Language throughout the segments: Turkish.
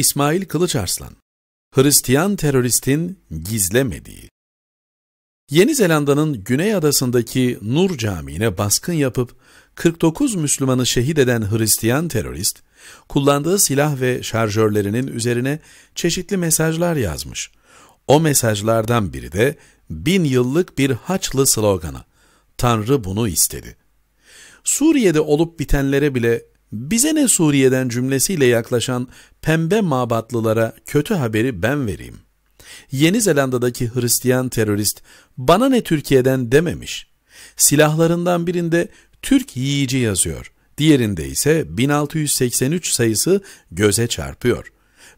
İsmail Kılıç Arslan, Hristiyan teröristin gizlemediği. Yeni Zelanda'nın Güney Adası'ndaki Nur Camii'ne baskın yapıp 49 Müslümanı şehit eden Hristiyan terörist, kullandığı silah ve şarjörlerinin üzerine çeşitli mesajlar yazmış. O mesajlardan biri de bin yıllık bir haçlı sloganı. Tanrı bunu istedi. Suriye'de olup bitenlere bile bize ne Suriye'den cümlesiyle yaklaşan pembe mabatlılara kötü haberi ben vereyim. Yeni Zelanda'daki Hristiyan terörist bana ne Türkiye'den dememiş. Silahlarından birinde Türk yiyici yazıyor. Diğerinde ise 1683 sayısı göze çarpıyor.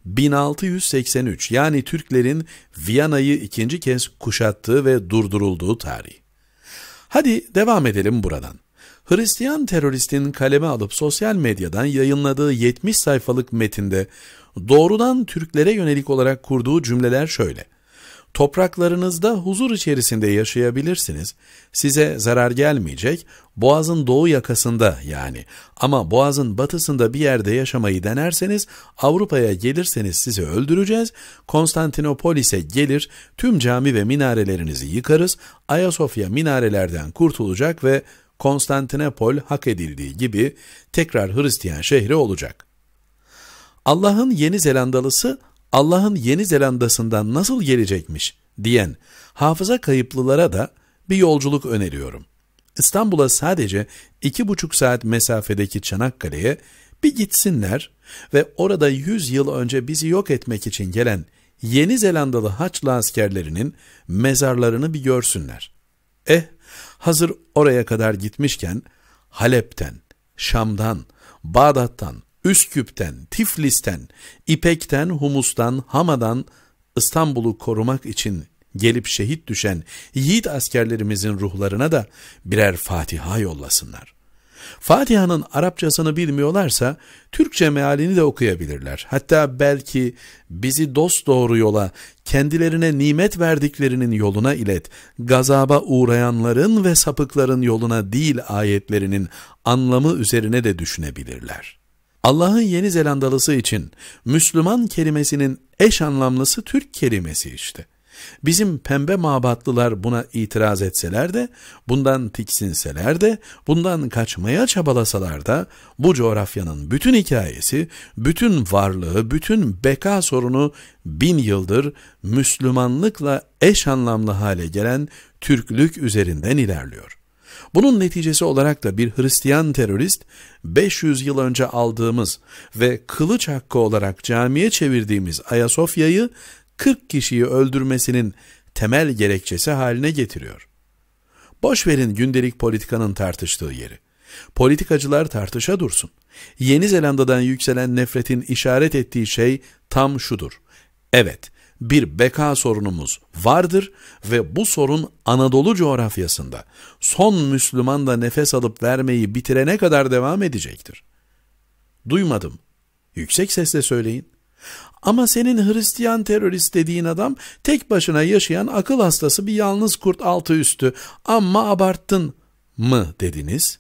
1683 yani Türklerin Viyana'yı ikinci kez kuşattığı ve durdurulduğu tarih. Hadi devam edelim buradan. Hristiyan teröristin kaleme alıp sosyal medyadan yayınladığı 70 sayfalık metinde doğrudan Türklere yönelik olarak kurduğu cümleler şöyle. Topraklarınızda huzur içerisinde yaşayabilirsiniz. Size zarar gelmeyecek. Boğaz'ın doğu yakasında yani ama Boğaz'ın batısında bir yerde yaşamayı denerseniz Avrupa'ya gelirseniz sizi öldüreceğiz. Konstantinopolis'e gelir tüm cami ve minarelerinizi yıkarız. Ayasofya minarelerden kurtulacak ve Konstantinopol hak edildiği gibi tekrar Hristiyan şehri olacak. Allah'ın Yeni Zelandalısı Allah'ın Yeni Zelanda'sından nasıl gelecekmiş diyen hafıza kayıplılara da bir yolculuk öneriyorum. İstanbul'a sadece iki buçuk saat mesafedeki Çanakkale'ye bir gitsinler ve orada 100 yıl önce bizi yok etmek için gelen Yeni Zelandalı Haçlı askerlerinin mezarlarını bir görsünler. Eh hazır oraya kadar gitmişken Halep'ten, Şam'dan, Bağdat'tan, Üsküp'ten, Tiflis'ten, İpek'ten, Humus'tan, Hama'dan İstanbul'u korumak için gelip şehit düşen yiğit askerlerimizin ruhlarına da birer Fatiha yollasınlar.'' Fatiha'nın Arapçasını bilmiyorlarsa Türkçe mealini de okuyabilirler. Hatta belki bizi dost doğru yola, kendilerine nimet verdiklerinin yoluna ilet, gazaba uğrayanların ve sapıkların yoluna değil ayetlerinin anlamı üzerine de düşünebilirler. Allah'ın Yeni Zelandalısı için Müslüman kelimesinin eş anlamlısı Türk kelimesi işte. Bizim pembe mabatlılar buna itiraz etseler de, bundan tiksinseler de, bundan kaçmaya çabalasalar da, bu coğrafyanın bütün hikayesi, bütün varlığı, bütün beka sorunu bin yıldır Müslümanlıkla eş anlamlı hale gelen Türklük üzerinden ilerliyor. Bunun neticesi olarak da bir Hristiyan terörist 500 yıl önce aldığımız ve kılıç hakkı olarak camiye çevirdiğimiz Ayasofya'yı 40 kişiyi öldürmesinin temel gerekçesi haline getiriyor. Boş verin gündelik politikanın tartıştığı yeri. Politikacılar tartışa dursun. Yeni Zelanda'dan yükselen nefretin işaret ettiği şey tam şudur. Evet, bir beka sorunumuz vardır ve bu sorun Anadolu coğrafyasında son Müslüman da nefes alıp vermeyi bitirene kadar devam edecektir. Duymadım. Yüksek sesle söyleyin. Ama senin Hristiyan terörist dediğin adam tek başına yaşayan akıl hastası bir yalnız kurt altı üstü ama abarttın mı dediniz?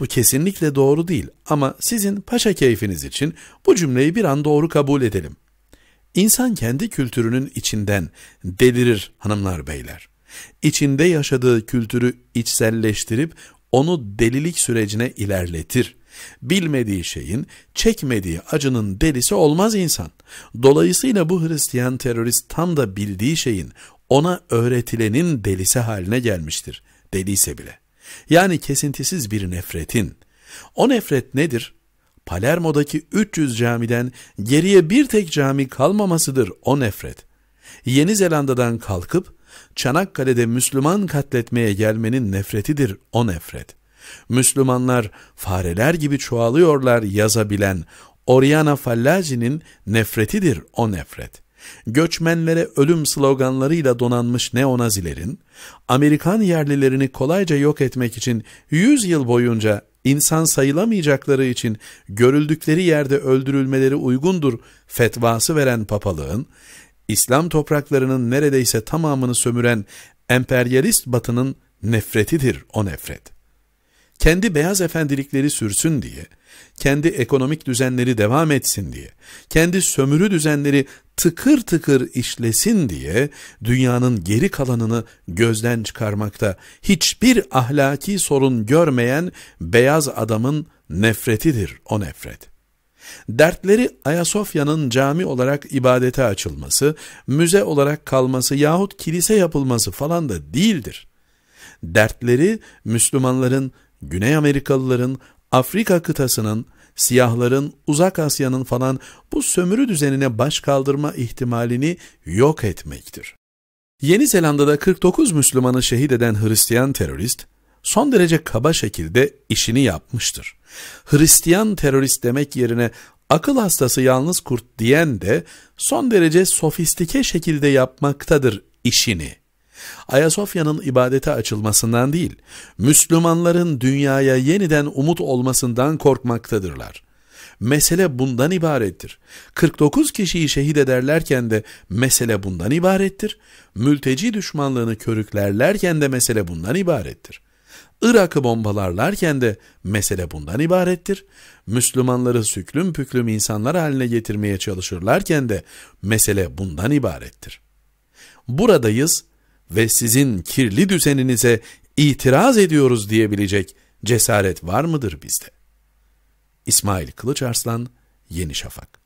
Bu kesinlikle doğru değil ama sizin paşa keyfiniz için bu cümleyi bir an doğru kabul edelim. İnsan kendi kültürünün içinden delirir hanımlar beyler. İçinde yaşadığı kültürü içselleştirip onu delilik sürecine ilerletir. Bilmediği şeyin, çekmediği acının delisi olmaz insan. Dolayısıyla bu Hristiyan terörist tam da bildiği şeyin, ona öğretilenin delisi haline gelmiştir. Deliyse bile. Yani kesintisiz bir nefretin. O nefret nedir? Palermo'daki 300 camiden geriye bir tek cami kalmamasıdır o nefret. Yeni Zelanda'dan kalkıp Çanakkale'de Müslüman katletmeye gelmenin nefretidir o nefret.'' Müslümanlar fareler gibi çoğalıyorlar yazabilen Oriana Fallaci'nin nefretidir o nefret. Göçmenlere ölüm sloganlarıyla donanmış neonazilerin, Amerikan yerlilerini kolayca yok etmek için 100 yıl boyunca insan sayılamayacakları için görüldükleri yerde öldürülmeleri uygundur fetvası veren papalığın, İslam topraklarının neredeyse tamamını sömüren emperyalist batının nefretidir o nefret kendi beyaz efendilikleri sürsün diye, kendi ekonomik düzenleri devam etsin diye, kendi sömürü düzenleri tıkır tıkır işlesin diye dünyanın geri kalanını gözden çıkarmakta hiçbir ahlaki sorun görmeyen beyaz adamın nefretidir o nefret. Dertleri Ayasofya'nın cami olarak ibadete açılması, müze olarak kalması yahut kilise yapılması falan da değildir. Dertleri Müslümanların Güney Amerikalıların, Afrika kıtasının, siyahların, Uzak Asya'nın falan bu sömürü düzenine baş kaldırma ihtimalini yok etmektir. Yeni Zelanda'da 49 Müslümanı şehit eden Hristiyan terörist, son derece kaba şekilde işini yapmıştır. Hristiyan terörist demek yerine akıl hastası yalnız kurt diyen de son derece sofistike şekilde yapmaktadır işini.'' Ayasofya'nın ibadete açılmasından değil, Müslümanların dünyaya yeniden umut olmasından korkmaktadırlar. Mesele bundan ibarettir. 49 kişiyi şehit ederlerken de mesele bundan ibarettir. Mülteci düşmanlığını körüklerlerken de mesele bundan ibarettir. Irak'ı bombalarlarken de mesele bundan ibarettir. Müslümanları süklüm püklüm insanlar haline getirmeye çalışırlarken de mesele bundan ibarettir. Buradayız ve sizin kirli düzeninize itiraz ediyoruz diyebilecek cesaret var mıdır bizde? İsmail Kılıç Arslan, Yeni Şafak